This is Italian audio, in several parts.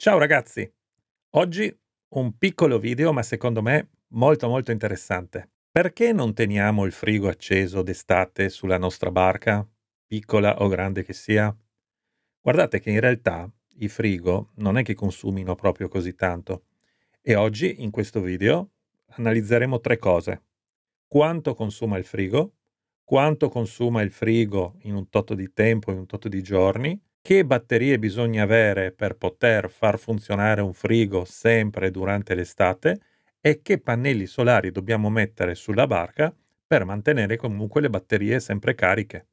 Ciao ragazzi! Oggi un piccolo video ma secondo me molto molto interessante. Perché non teniamo il frigo acceso d'estate sulla nostra barca, piccola o grande che sia? Guardate che in realtà i frigo non è che consumino proprio così tanto e oggi in questo video analizzeremo tre cose. Quanto consuma il frigo, quanto consuma il frigo in un tot di tempo, in un tot di giorni che batterie bisogna avere per poter far funzionare un frigo sempre durante l'estate e che pannelli solari dobbiamo mettere sulla barca per mantenere comunque le batterie sempre cariche.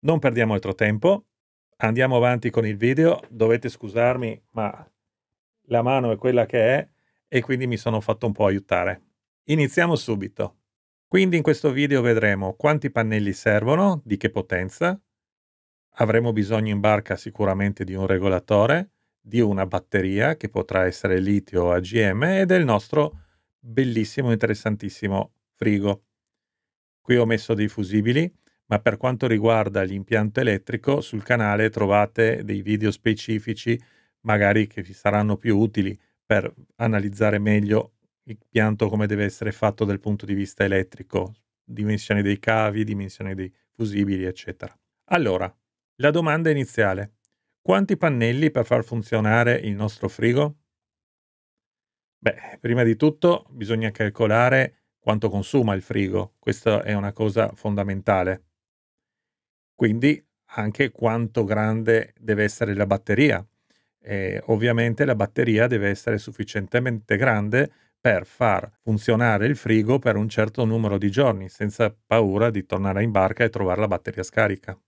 Non perdiamo altro tempo, andiamo avanti con il video, dovete scusarmi ma la mano è quella che è e quindi mi sono fatto un po' aiutare. Iniziamo subito. Quindi in questo video vedremo quanti pannelli servono, di che potenza, avremo bisogno in barca sicuramente di un regolatore, di una batteria che potrà essere litio o AGM e del nostro bellissimo, interessantissimo frigo. Qui ho messo dei fusibili, ma per quanto riguarda l'impianto elettrico sul canale trovate dei video specifici magari che vi saranno più utili per analizzare meglio il pianto come deve essere fatto dal punto di vista elettrico, dimensioni dei cavi, dimensioni dei fusibili, eccetera. Allora, la domanda iniziale. Quanti pannelli per far funzionare il nostro frigo? Beh, prima di tutto bisogna calcolare quanto consuma il frigo, questa è una cosa fondamentale. Quindi anche quanto grande deve essere la batteria. E ovviamente la batteria deve essere sufficientemente grande per far funzionare il frigo per un certo numero di giorni, senza paura di tornare in barca e trovare la batteria scarica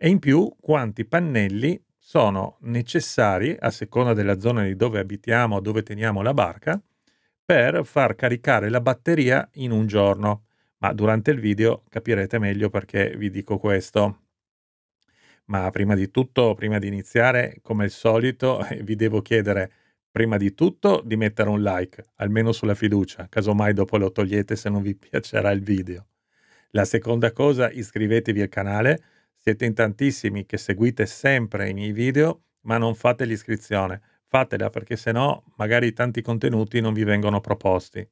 e in più quanti pannelli sono necessari, a seconda della zona di dove abitiamo, dove teniamo la barca, per far caricare la batteria in un giorno. Ma durante il video capirete meglio perché vi dico questo. Ma prima di tutto, prima di iniziare, come al solito, vi devo chiedere prima di tutto di mettere un like, almeno sulla fiducia, casomai dopo lo togliete se non vi piacerà il video. La seconda cosa, iscrivetevi al canale siete in tantissimi che seguite sempre i miei video, ma non fate l'iscrizione. Fatela perché sennò magari tanti contenuti non vi vengono proposti.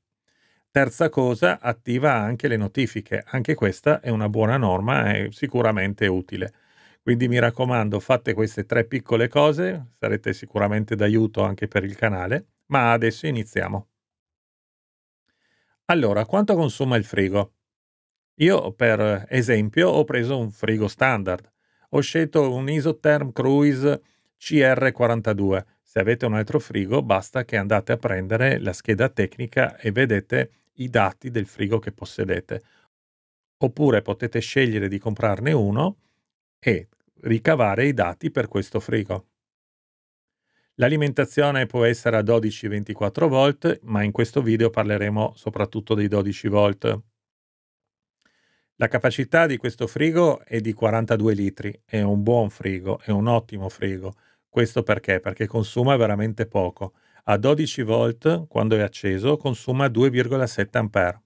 Terza cosa, attiva anche le notifiche. Anche questa è una buona norma e sicuramente utile. Quindi mi raccomando, fate queste tre piccole cose, sarete sicuramente d'aiuto anche per il canale, ma adesso iniziamo. Allora, quanto consuma il frigo? Io, per esempio, ho preso un frigo standard. Ho scelto un Isotherm Cruise CR42. Se avete un altro frigo, basta che andate a prendere la scheda tecnica e vedete i dati del frigo che possedete. Oppure potete scegliere di comprarne uno e ricavare i dati per questo frigo. L'alimentazione può essere a 12-24 volt, ma in questo video parleremo soprattutto dei 12 volt. La capacità di questo frigo è di 42 litri, è un buon frigo, è un ottimo frigo. Questo perché? Perché consuma veramente poco. A 12 volt, quando è acceso, consuma 2,7 A.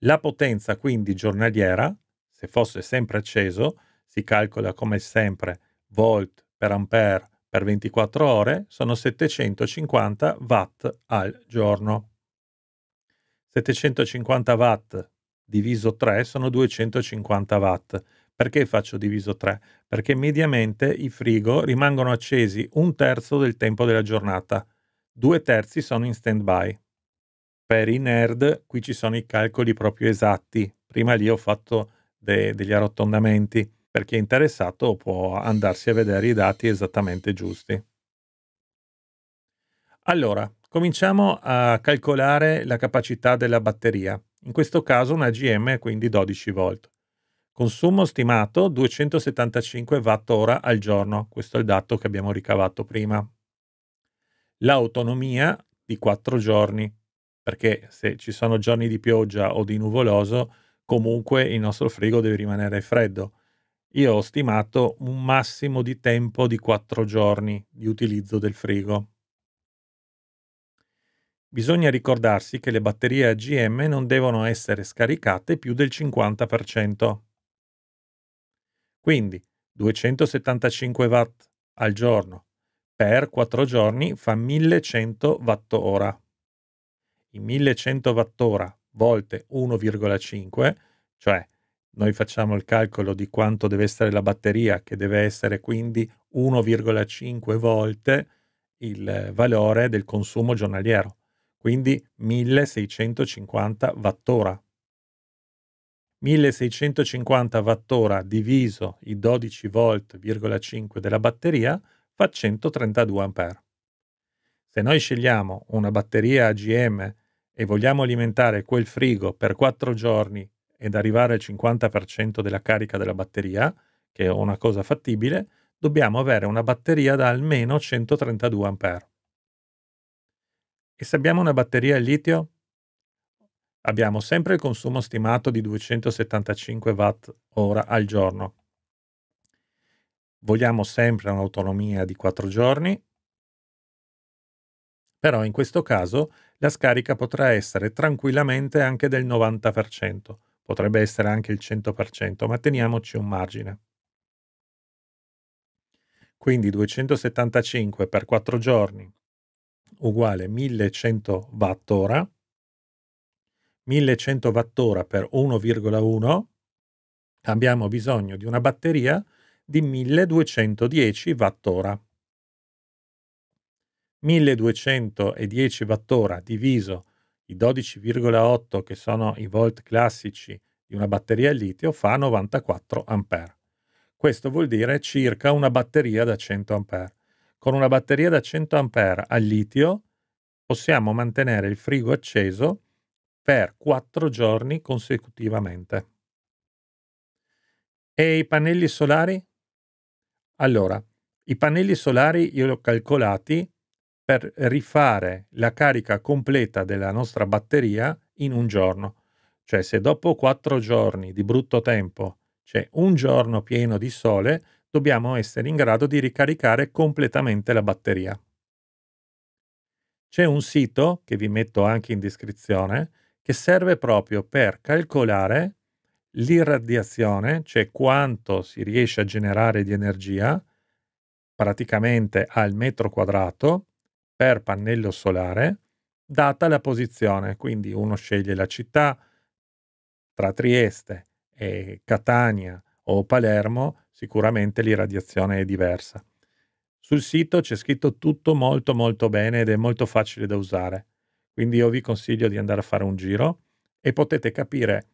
La potenza quindi giornaliera, se fosse sempre acceso, si calcola come sempre volt per ampere per 24 ore, sono 750 watt al giorno. 750 watt diviso 3 sono 250 watt. Perché faccio diviso 3? Perché mediamente i frigo rimangono accesi un terzo del tempo della giornata, due terzi sono in stand-by. Per i nerd qui ci sono i calcoli proprio esatti, prima lì ho fatto de- degli arrotondamenti, per chi è interessato può andarsi a vedere i dati esattamente giusti. Allora, cominciamo a calcolare la capacità della batteria in questo caso una GM quindi 12 volt. Consumo stimato 275 watt ora al giorno, questo è il dato che abbiamo ricavato prima. L'autonomia di 4 giorni, perché se ci sono giorni di pioggia o di nuvoloso, comunque il nostro frigo deve rimanere freddo. Io ho stimato un massimo di tempo di 4 giorni di utilizzo del frigo. Bisogna ricordarsi che le batterie AGM non devono essere scaricate più del 50%. Quindi 275 watt al giorno per 4 giorni fa 1100 watt-ora. I 1100 watt-ora volte 1,5, cioè noi facciamo il calcolo di quanto deve essere la batteria, che deve essere quindi 1,5 volte il valore del consumo giornaliero quindi 1650 wattora. 1650 wattora diviso i 12 volt,5 della batteria fa 132 ampere. Se noi scegliamo una batteria AGM e vogliamo alimentare quel frigo per 4 giorni ed arrivare al 50% della carica della batteria, che è una cosa fattibile, dobbiamo avere una batteria da almeno 132 ampere. E se abbiamo una batteria a litio, abbiamo sempre il consumo stimato di 275 watt ora al giorno. Vogliamo sempre un'autonomia di 4 giorni, però in questo caso la scarica potrà essere tranquillamente anche del 90%, potrebbe essere anche il 100%, ma teniamoci un margine. Quindi 275 per 4 giorni uguale 1100 watt-ora, 1100 watt-ora per 1,1 abbiamo bisogno di una batteria di 1210 watt-ora. 1210 watt-ora diviso i 12,8 che sono i volt classici di una batteria a litio fa 94 ampere Questo vuol dire circa una batteria da 100 ampere con una batteria da 100 A al litio possiamo mantenere il frigo acceso per 4 giorni consecutivamente. E i pannelli solari? Allora, i pannelli solari io li ho calcolati per rifare la carica completa della nostra batteria in un giorno. Cioè se dopo 4 giorni di brutto tempo c'è un giorno pieno di sole, dobbiamo essere in grado di ricaricare completamente la batteria. C'è un sito, che vi metto anche in descrizione, che serve proprio per calcolare l'irradiazione, cioè quanto si riesce a generare di energia, praticamente al metro quadrato, per pannello solare, data la posizione. Quindi uno sceglie la città tra Trieste e Catania o Palermo, sicuramente l'irradiazione è diversa. Sul sito c'è scritto tutto molto molto bene ed è molto facile da usare, quindi io vi consiglio di andare a fare un giro e potete capire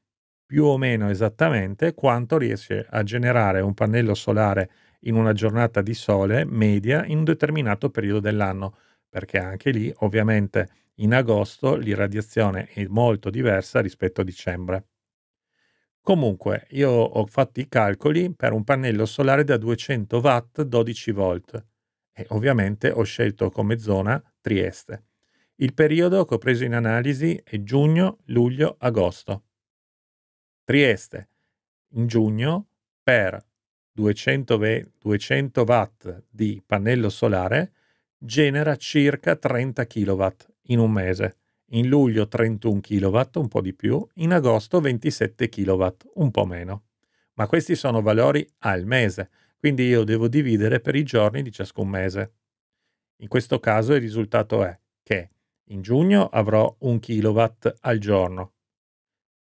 più o meno esattamente quanto riesce a generare un pannello solare in una giornata di sole media in un determinato periodo dell'anno, perché anche lì ovviamente in agosto l'irradiazione è molto diversa rispetto a dicembre. Comunque, io ho fatto i calcoli per un pannello solare da 200 watt 12 volt e ovviamente ho scelto come zona Trieste. Il periodo che ho preso in analisi è giugno, luglio, agosto. Trieste in giugno per 200, watt di pannello solare genera circa 30 kW in un mese in luglio 31 kW, un po' di più, in agosto 27 kW, un po' meno. Ma questi sono valori al mese, quindi io devo dividere per i giorni di ciascun mese. In questo caso il risultato è che in giugno avrò 1 kW al giorno,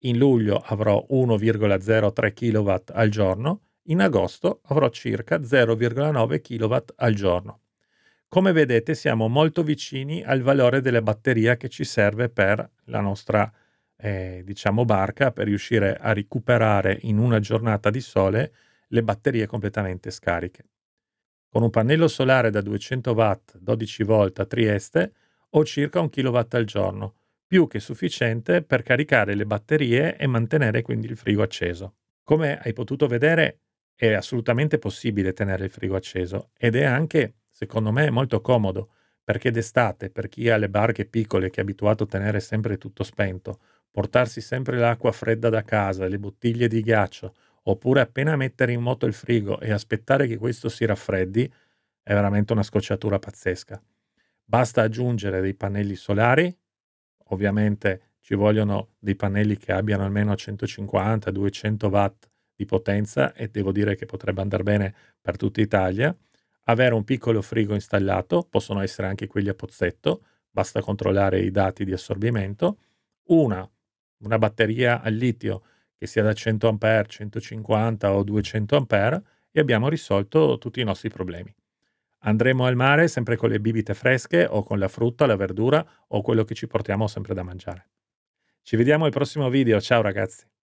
in luglio avrò 1,03 kW al giorno, in agosto avrò circa 0,9 kW al giorno. Come vedete siamo molto vicini al valore della batteria che ci serve per la nostra eh, diciamo barca per riuscire a recuperare in una giornata di sole le batterie completamente scariche. Con un pannello solare da 200 watt 12 volt a Trieste ho circa un kilowatt al giorno, più che sufficiente per caricare le batterie e mantenere quindi il frigo acceso. Come hai potuto vedere, è assolutamente possibile tenere il frigo acceso ed è anche, secondo me, molto comodo perché d'estate, per chi ha le barche piccole che è abituato a tenere sempre tutto spento, portarsi sempre l'acqua fredda da casa, le bottiglie di ghiaccio, oppure appena mettere in moto il frigo e aspettare che questo si raffreddi, è veramente una scocciatura pazzesca. Basta aggiungere dei pannelli solari, ovviamente ci vogliono dei pannelli che abbiano almeno 150-200 watt di potenza e devo dire che potrebbe andare bene per tutta Italia. Avere un piccolo frigo installato, possono essere anche quelli a pozzetto, basta controllare i dati di assorbimento. Una, una batteria al litio che sia da 100 A, 150 o 200 A e abbiamo risolto tutti i nostri problemi. Andremo al mare sempre con le bibite fresche o con la frutta, la verdura o quello che ci portiamo sempre da mangiare. Ci vediamo al prossimo video, ciao ragazzi!